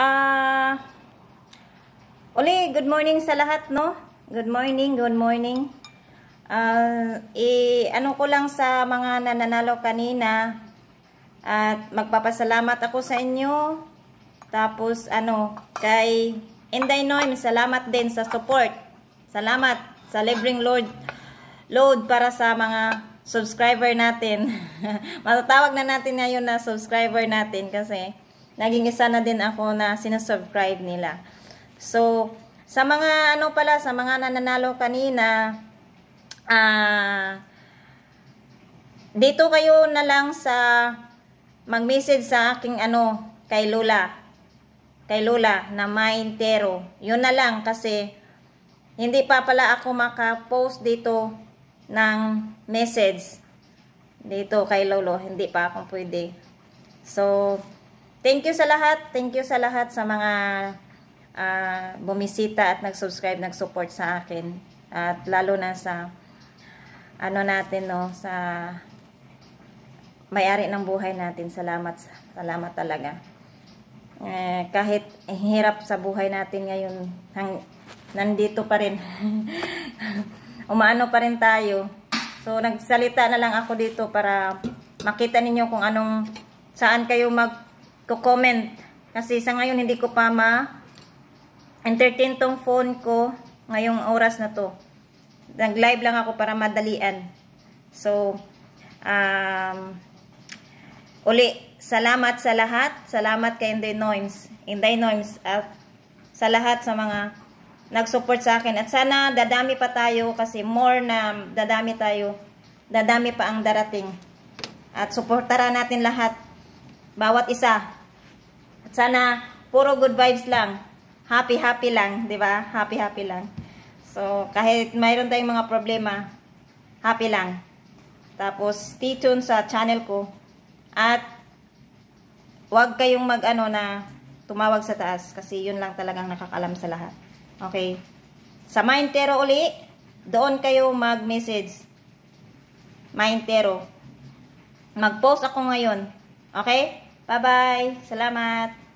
Ah, uh, uli, good morning sa lahat, no? Good morning, good morning. Uh, eh, ano ko lang sa mga nananalo kanina at magpapasalamat ako sa inyo. Tapos, ano, kay Inday Noem, salamat din sa support. Salamat sa libreng load, load para sa mga subscriber natin. Matatawag na natin ngayon na subscriber natin kasi naging isa na din ako na sinusubscribe nila. So, sa mga ano pala, sa mga nananalo kanina, ah, dito kayo na lang sa mag-message sa aking ano, kay Lola. Kay Lola na maintero. Yun na lang kasi hindi pa pala ako maka-post dito ng message dito kay Lolo. Hindi pa ako pwede. So, Thank you sa lahat. Thank you sa lahat sa mga uh, bumisita at nag-subscribe, nag-support sa akin. At lalo na sa ano natin no, sa may-ari ng buhay natin. Salamat, salamat talaga. Eh, kahit hirap sa buhay natin ngayon, hang, nandito pa rin. Umaano pa rin tayo. So, nagsalita na lang ako dito para makita ninyo kung anong, saan kayo mag ko-comment. Kasi sa ngayon, hindi ko pa ma-entertain tong phone ko ngayong oras na to. Nag-live lang ako para madalian. So, um, uli, salamat sa lahat. Salamat kay Inday Noims. Inday Noims at sa lahat sa mga nag-support sa akin. At sana dadami pa tayo kasi more na dadami tayo, dadami pa ang darating. At suportara natin lahat, bawat isa sana, puro good vibes lang. Happy-happy lang, di ba? Happy-happy lang. So, kahit mayroon tayong mga problema, happy lang. Tapos, stay tuned sa channel ko. At, wag kayong magano na tumawag sa taas. Kasi yun lang talagang nakakalam sa lahat. Okay? Sa Mindtero uli, doon kayo mag-message. Mindtero. Mag-post ako ngayon. Okay? Bye-bye. Salamat.